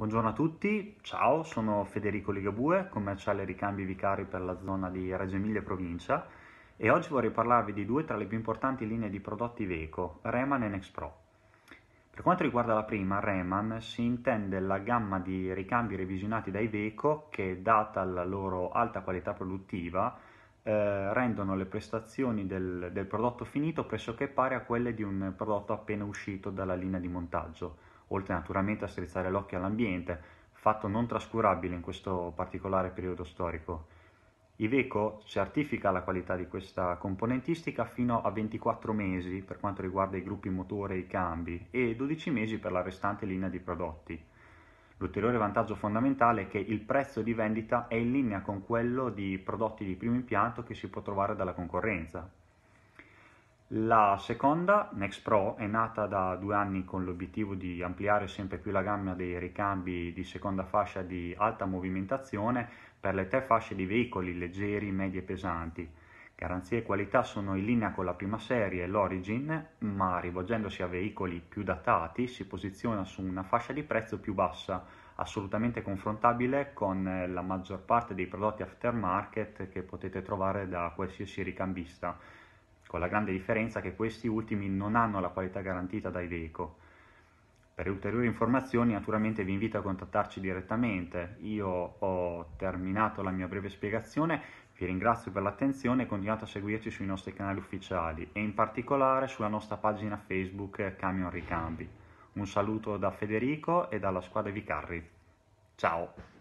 Buongiorno a tutti, ciao, sono Federico Ligabue, commerciale ricambi vicari per la zona di Reggio Emilia e provincia e oggi vorrei parlarvi di due tra le più importanti linee di prodotti Veco, Reman e Nexpro. Per quanto riguarda la prima, Reman, si intende la gamma di ricambi revisionati dai Veco che, data la loro alta qualità produttiva, eh, rendono le prestazioni del, del prodotto finito pressoché pari a quelle di un prodotto appena uscito dalla linea di montaggio oltre naturalmente a strizzare l'occhio all'ambiente, fatto non trascurabile in questo particolare periodo storico. Iveco certifica la qualità di questa componentistica fino a 24 mesi per quanto riguarda i gruppi motore e i cambi e 12 mesi per la restante linea di prodotti. L'ulteriore vantaggio fondamentale è che il prezzo di vendita è in linea con quello di prodotti di primo impianto che si può trovare dalla concorrenza, la seconda, Next Pro, è nata da due anni con l'obiettivo di ampliare sempre più la gamma dei ricambi di seconda fascia di alta movimentazione per le tre fasce di veicoli leggeri, medi e pesanti. Garanzie e qualità sono in linea con la prima serie, l'Origin, ma rivolgendosi a veicoli più datati si posiziona su una fascia di prezzo più bassa, assolutamente confrontabile con la maggior parte dei prodotti aftermarket che potete trovare da qualsiasi ricambista con ecco, la grande differenza che questi ultimi non hanno la qualità garantita da Iveco. Per ulteriori informazioni naturalmente vi invito a contattarci direttamente. Io ho terminato la mia breve spiegazione, vi ringrazio per l'attenzione e continuate a seguirci sui nostri canali ufficiali e in particolare sulla nostra pagina Facebook Camion Ricambi. Un saluto da Federico e dalla squadra Vicarri. Ciao!